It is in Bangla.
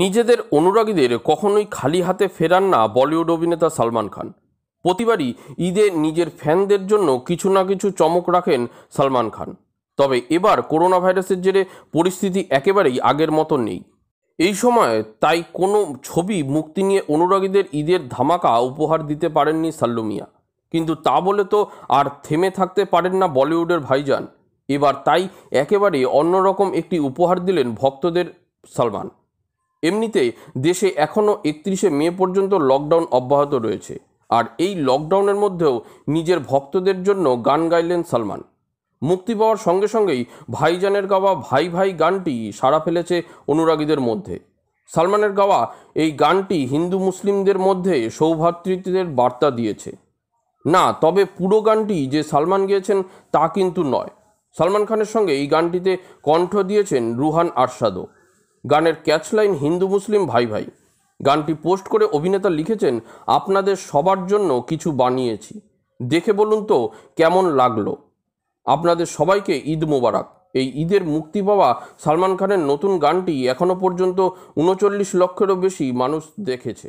নিজেদের অনুরাগীদের কখনোই খালি হাতে ফেরান না বলিউড অভিনেতা সালমান খান প্রতিবারই ঈদে নিজের ফ্যানদের জন্য কিছু না কিছু চমক রাখেন সালমান খান তবে এবার করোনা ভাইরাসের জেরে পরিস্থিতি একেবারেই আগের মতো নেই এই সময় তাই কোনো ছবি মুক্তি নিয়ে অনুরাগীদের ঈদের ধামাকা উপহার দিতে পারেননি সাল্লুমিয়া কিন্তু তা বলে তো আর থেমে থাকতে পারেন না বলিউডের ভাইজান এবার তাই একেবারে অন্যরকম একটি উপহার দিলেন ভক্তদের সালমান এমনিতেই দেশে এখনও একত্রিশে মে পর্যন্ত লকডাউন অব্যাহত রয়েছে আর এই লকডাউনের মধ্যেও নিজের ভক্তদের জন্য গান গাইলেন সালমান মুক্তি পাওয়ার সঙ্গে সঙ্গেই ভাইজানের গাওয়া ভাই ভাই গানটি সাড়া ফেলেছে অনুরাগীদের মধ্যে সালমানের গাওয়া এই গানটি হিন্দু মুসলিমদের মধ্যে সৌভাতৃত্বের বার্তা দিয়েছে না তবে পুরো গানটি যে সালমান গিয়েছেন তা কিন্তু নয় সালমান খানের সঙ্গে এই গানটিতে কণ্ঠ দিয়েছেন রুহান আরশাদও গানের ক্যাচলাইন হিন্দু মুসলিম ভাই ভাই গানটি পোস্ট করে অভিনেতা লিখেছেন আপনাদের সবার জন্য কিছু বানিয়েছি দেখে বলুন তো কেমন লাগলো আপনাদের সবাইকে ঈদ মোবারক এই ঈদের মুক্তি পাওয়া সালমান খানের নতুন গানটি এখনও পর্যন্ত উনচল্লিশ লক্ষেরও বেশি মানুষ দেখেছে